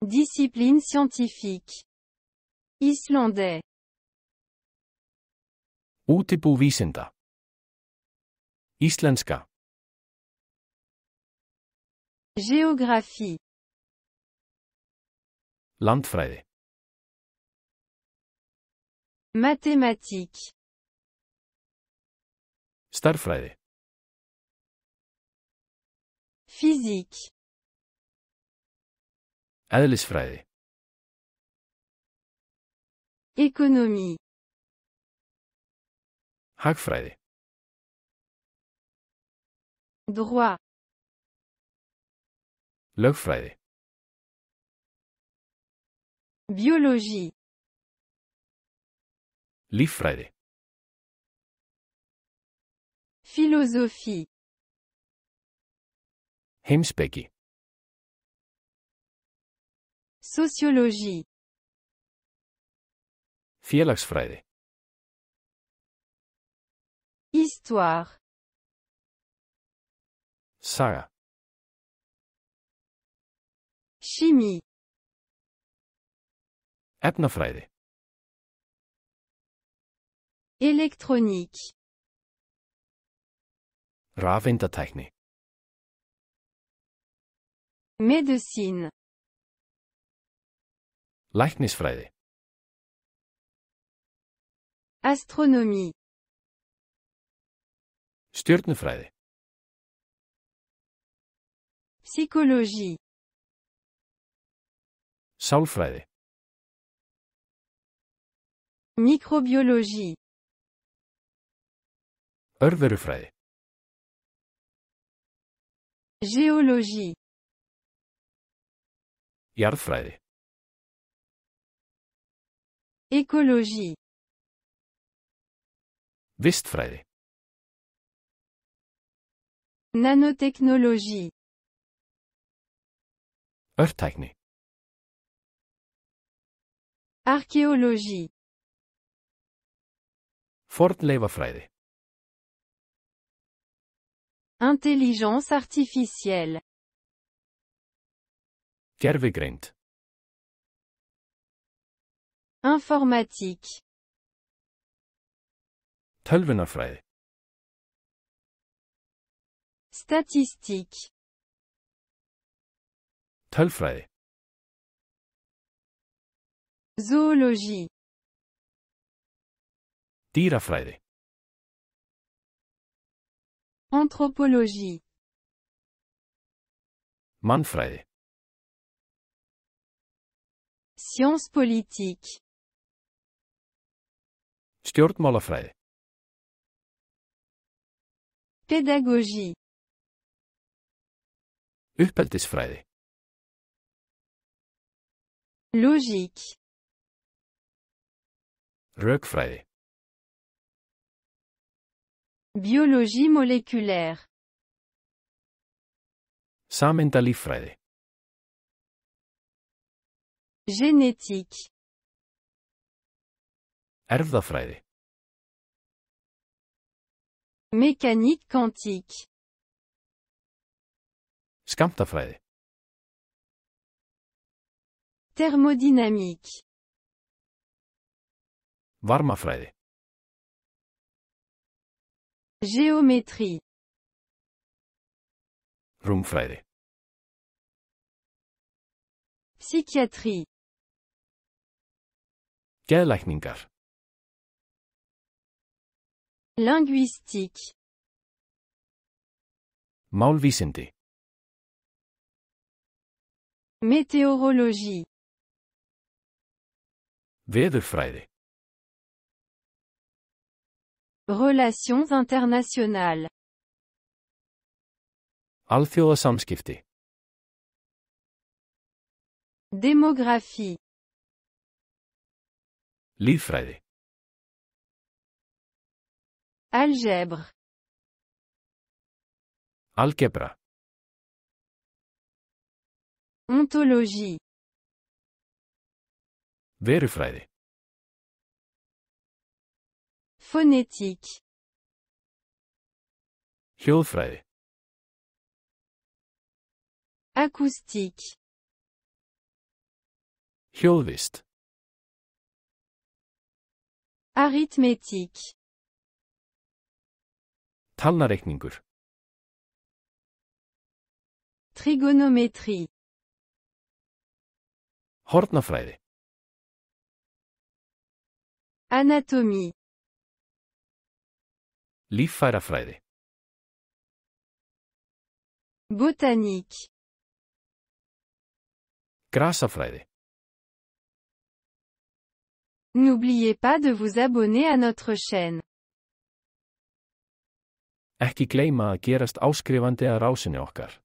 Discipline scientifique. Islandais. Útibú vísinda. Íslenska. Géographie. Landfræði. Mathématiques. Stærðfræði. Physique. Eðlisfræði Économie Hagfræði Droit Lögfræði Biologie Líffræði Philosophie Heimspeki Sociologie. Friday Histoire. Saga. Chimie. Efnafræði. Électronique. Rafeindatækni. Médecine. Læknisfræði Astronomie Stjörnufræði Psychologie Sálfræði Microbiologie Örverufræði Géologie Jarðfræði Écologie. Vistfræði. Nanotechnologie. Örtækni. Archéologie. Fornleifafræði. Intelligence artificielle. Gervigrind. Informatique. Tulvenafray Statistique. Tölfræði. Zoologie. Dýrafræði. Anthropologie. Manfray Sciences politiques. Stjórnmálafræði. Pédagogie. Uppeldisfræði. Logique. Rökfræði. Biologie moléculaire. Sameindalíffræði. Génétique. Erfðafræði. Mécanique quantique. Skamtafræði. Thermodynamique. Varmafræði. Géométrie. Rúmfræði. Psychiatrie. Geðlækningar. Linguistique. Maulvísindi. Météorologie. Veðurfræði. Relations internationales. Samskifti Démographie. Lífræði. Algèbre. Algebra. Ontologie. Verifrede. Phonétique. Hljóðfræði. Acoustique. Hljóðvist. Arithmétique. Talnareikningur. Trigonométrie. Hornafræði. Anatomie. Líffærafræði. Botanique. Grasafræði. N'oubliez pas de vous abonner à notre chaîne. Ekki gleima að gerast áskrifandi að rásinni okkar.